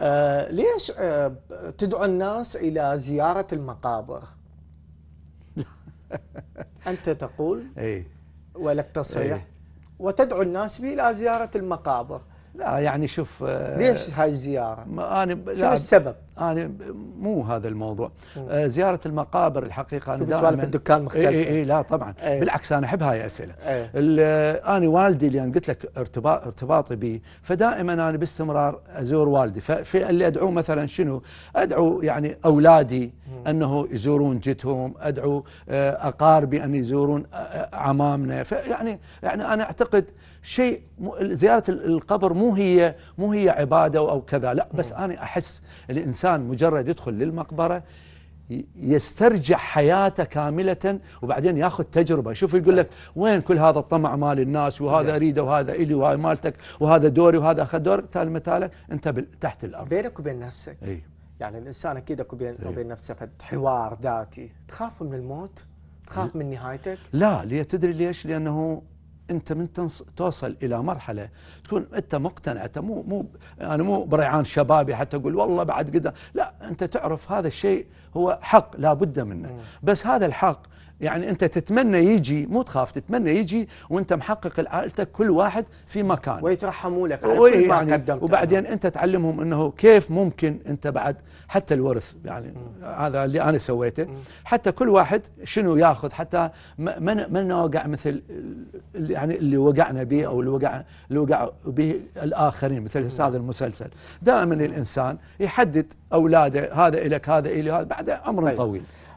آه، ليش آه، تدعو الناس إلى زيارة المقابر أنت تقول إيه. ولك تصريح إيه. وتدعو الناس إلى زيارة المقابر لا يعني شوف آه، ليش هاي الزيارة؟ أنا شو السبب؟ أنا مو هذا الموضوع آه، زيارة المقابر الحقيقة أنا سوالف الدكان مختلفة إي, إي, لا طبعا أي. بالعكس أنا أحب هاي الأسئلة آه، أنا والدي لأن قلت لك ارتباط ارتباطي به فدائما أنا باستمرار أزور والدي ففي اللي أدعوه مثلا شنو؟ أدعو يعني أولادي أنه يزورون جدهم أدعو أقاربي أن يزورون عمامنا فيعني يعني أنا أعتقد شيء زيارة القبر مو مو هي مو هي عباده او كذا لا بس انا احس الانسان مجرد يدخل للمقبره يسترجع حياته كاملة وبعدين ياخذ تجربة شوف يقول لك وين كل هذا الطمع مال الناس وهذا اريده وهذا الي وهاي مالتك وهذا دوري وهذا اخذ دورك تالي متالك انت تحت الارض بينك وبين نفسك أي. يعني الانسان اكيد اكو بين وبين نفسه حوار ذاتي تخاف من الموت تخاف من نهايتك لا ليه تدري ليش لانه انت من تنص... توصل الى مرحله تكون انت مقتنع انت مو مو انا مو بريعان شبابي حتى اقول والله بعد قدر لا انت تعرف هذا الشيء هو حق لا بد منه بس هذا الحق يعني انت تتمنى يجي مو تخاف تتمنى يجي وانت محقق لعائلتك كل واحد في مكان ويترحموا لك على كل ما يعني قدمت وبعدين انت تعلمهم انه كيف ممكن انت بعد حتى الورث يعني هذا اللي انا سويته حتى كل واحد شنو ياخذ حتى ما ما نوقع مثل اللي يعني اللي وقعنا به او اللي وقع اللي وقع به الاخرين مثل هذا المسلسل دائما الانسان يحدد اولاده هذا لك هذا الي هذا بعد امر طيب. طويل